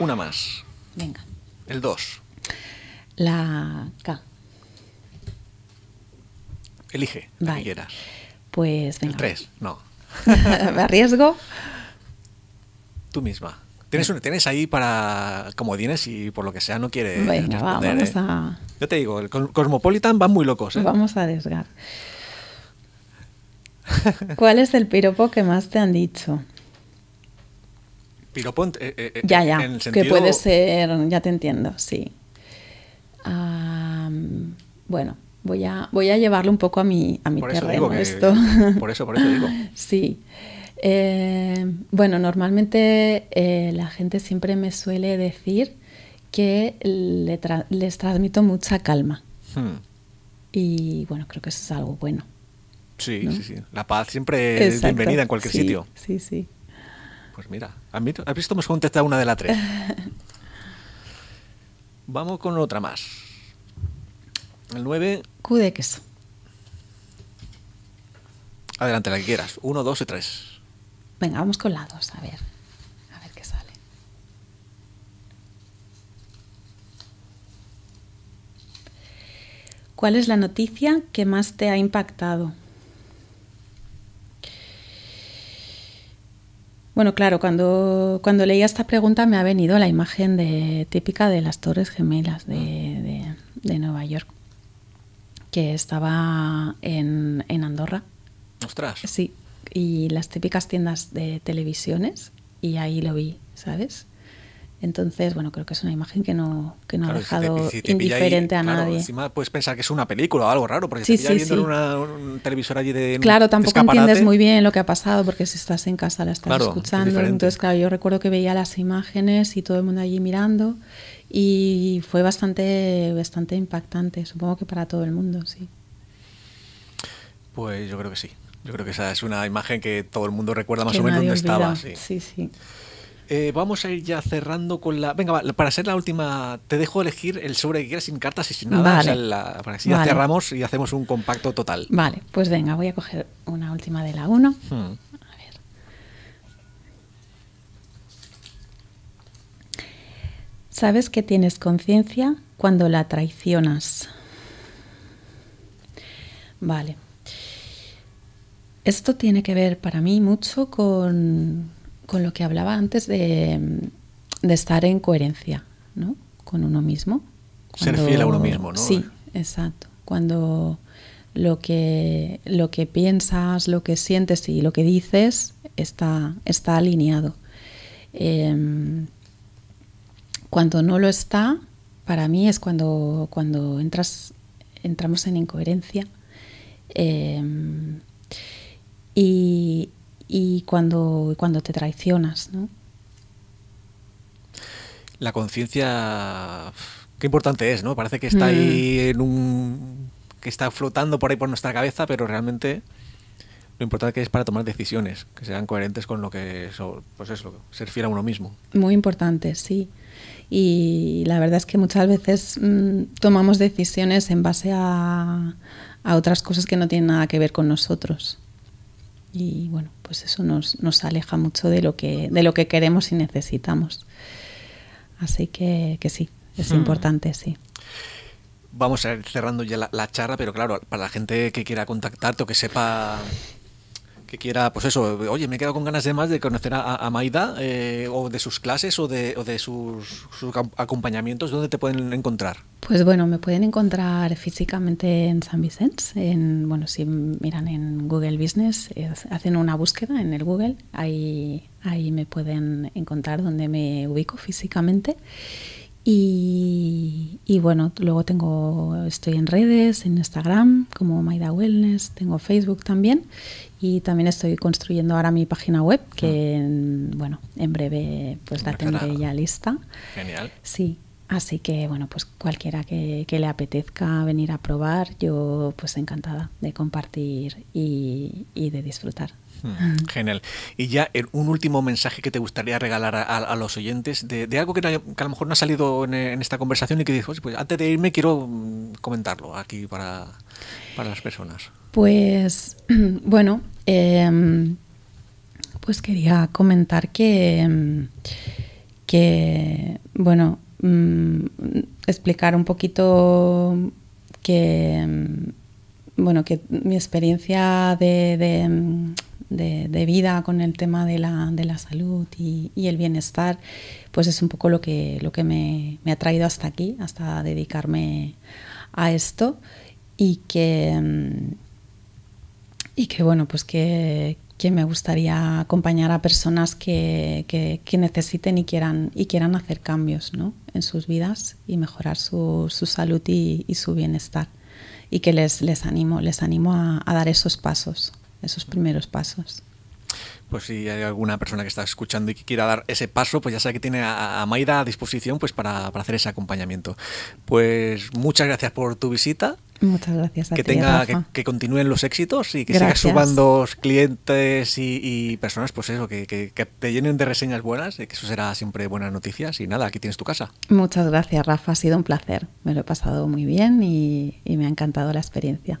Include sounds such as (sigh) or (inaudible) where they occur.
Una más. Venga. El 2. La K. Elige. Pues venga. El 3. No. (laughs) Me arriesgo. Tú misma. Tienes, tienes ahí para como tienes y por lo que sea no quiere Venga, ¿eh? vamos Yo te digo, el Cosmopolitan va muy locos. ¿eh? Vamos a arriesgar. ¿Cuál es el piropo que más te han dicho? Eh, eh, eh, ya, ya, que puede ser, ya te entiendo, sí. bueno, voy a, voy a llevarlo un poco a mi, a mi terreno esto. (laughs) Por eso, por eso digo. (laughs) sí. bueno, normalmente la gente siempre me suele decir que les transmito mucha calma. Hmm. Y bueno, creo que eso es algo bueno. Sí, sí, sí. La paz siempre es bienvenida en cualquier sitio. Sí, sí. Pues mira, has visto, hemos contestado una de las tres. (laughs) Vamos con otra más. El 9. cude queso. Adelante, la que quieras. uno, dos y tres. Venga, vamos con la dos, a ver. A ver qué sale. ¿Cuál es la noticia que más te ha impactado? Bueno, claro, cuando, cuando leía esta pregunta me ha venido la imagen de, típica de las Torres Gemelas de, Nueva York, que estaba en, en, Andorra. ¡Ostras! Sí, y las típicas tiendas de televisiones, y ahí lo vi, ¿sabes? Entonces, bueno, creo que es una imagen que no, que no ha dejado indiferente a nadie. Encima puedes pensar que es una película o algo raro, porque sí, viendo sí. un televisor allí de. Claro, tampoco entiendes muy bien lo que ha pasado, porque si estás en casa la estás escuchando. Entonces, claro, yo recuerdo que veía las imágenes y todo el mundo allí mirando, y fue bastante, bastante impactante, supongo que para todo el mundo, sí. Pues yo creo que sí. Yo creo que esa es una imagen que todo el mundo recuerda más o menos dónde estaba. sí. sí. Eh, vamos a ir ya cerrando con la. Venga, para ser la última, te dejo elegir el sobre que quieras sin cartas y sin nada. la, para ya cerramos y hacemos un compacto total. Vale, pues venga, voy a coger una última de la 1. Hmm. A ver. Sabes que tienes conciencia cuando la traicionas. Vale. Esto tiene que ver para mí mucho con con lo que hablaba antes de, mm, de estar en coherencia ¿no? con uno mismo. Ser fiel a uno mismo, Sí, exacto. Cuando lo que, lo que piensas, lo que sientes y lo que dices está, está alineado. Em, cuando no lo está, para mí es cuando, cuando entras, entramos en incoherencia. Em, y, y cuando, cuando te traicionas. ¿no? La conciencia, qué importante es, ¿no? Parece que está ahí mm. en un... que está flotando por ahí por nuestra cabeza, pero realmente lo importante que es para tomar decisiones, que sean coherentes con lo que es, pues ser fiel a uno mismo. Muy importante, sí. Y la verdad es que muchas veces mm, tomamos decisiones en base a otras cosas que no tienen nada que ver con nosotros y bueno, pues eso nos, nos aleja mucho de lo, que, de lo que queremos y necesitamos. Así que, sí, es hmm. importante, sí. Vamos a ir cerrando ya la, la charla, pero claro, para la gente que quiera contactarte o que sepa que quiera, pues eso, oye, me quedado con ganas de más de conocer a, a Maida eh, o de sus clases o de, sus, acompañamientos, ¿dónde te pueden encontrar? Pues bueno, me pueden encontrar físicamente en San Vicente, en, bueno, si miran en Google Business, eh, hacen una búsqueda en el Google, ahí, ahí me pueden encontrar donde me ubico físicamente. Y, bueno, luego tengo, estoy en redes, en Instagram como Maida Wellness, tengo Facebook también y también estoy construyendo ahora mi página web que, ah. bueno, en breve pues la tendré ya lista. Genial. Sí, Así que bueno, pues cualquiera que, le apetezca venir a probar, yo pues encantada de compartir y, de disfrutar. Mm, genial. Y ya eh, un último mensaje que te gustaría regalar a, los oyentes de, algo que, a lo mejor no ha salido en, esta conversación y que dices, pues antes de irme quiero mm, comentarlo aquí para, para las personas. Pues (clears throat) bueno, em, pues quería comentar que, em, que bueno, Mm, explicar un poquito que, mm, bueno, que mi experiencia mm, de, vida con el tema de la, salud y, el bienestar, pues es un poco lo que, lo que me, ha traído hasta aquí, hasta dedicarme a esto y y que bueno, pues que, que me gustaría acompañar a personas que, que, necesiten y quieran, y quieran hacer cambios ¿no? en sus vidas y mejorar su, su salud y, su bienestar. Y que les, les animo, les animo a, a dar esos pasos, esos primeros pasos. Pues si hay alguna persona que está escuchando y que quiera dar ese paso, pues ya sabe que tiene a, Maida a disposición pues para, para hacer ese acompañamiento. Pues muchas gracias por tu visita Muchas gracias. que, tenga, que, continúen los éxitos y que sigas sumando clientes y, personas, pues eso, que, te llenen de reseñas buenas, eh, que eso será siempre buenas noticias. Y nada, aquí tienes tu casa. Muchas gracias, Rafa. Ha sido un placer. Me lo he pasado muy bien y me ha encantado la experiencia.